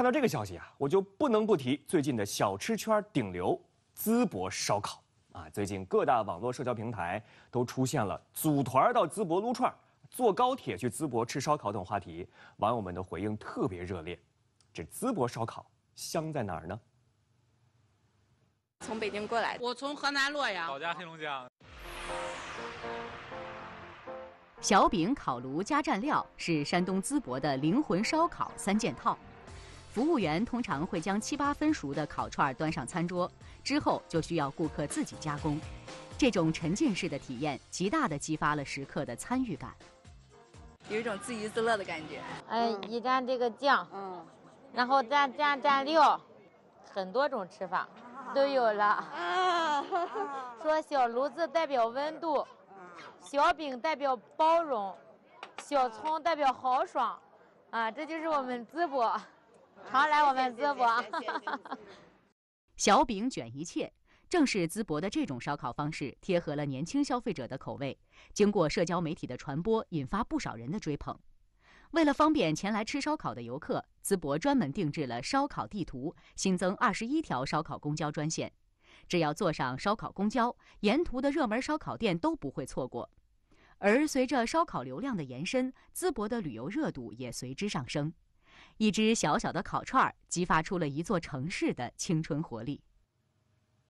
看到这个消息啊，我就不能不提最近的小吃圈顶流——淄博烧烤啊！最近各大网络社交平台都出现了组团到淄博撸串、坐高铁去淄博吃烧烤等话题，网友们的回应特别热烈。这淄博烧烤香在哪儿呢？从北京过来，我从河南洛阳，老家黑龙江。小饼、烤炉加蘸料是山东淄博的灵魂烧烤三件套。服务员通常会将七八分熟的烤串端上餐桌，之后就需要顾客自己加工。这种沉浸式的体验极大地激发了食客的参与感，有一种自娱自乐的感觉。哎，一蘸这个酱，嗯，然后蘸蘸蘸料，很多种吃法都有了。说小炉子代表温度，小饼代表包容，小葱代表豪爽，啊，这就是我们淄博。常来我们淄博，小饼卷一切，正是淄博的这种烧烤方式贴合了年轻消费者的口味。经过社交媒体的传播，引发不少人的追捧。为了方便前来吃烧烤的游客，淄博专门定制了烧烤地图，新增二十一条烧烤公交专线。只要坐上烧烤公交，沿途的热门烧烤店都不会错过。而随着烧烤流量的延伸，淄博的旅游热度也随之上升。一只小小的烤串儿，激发出了一座城市的青春活力。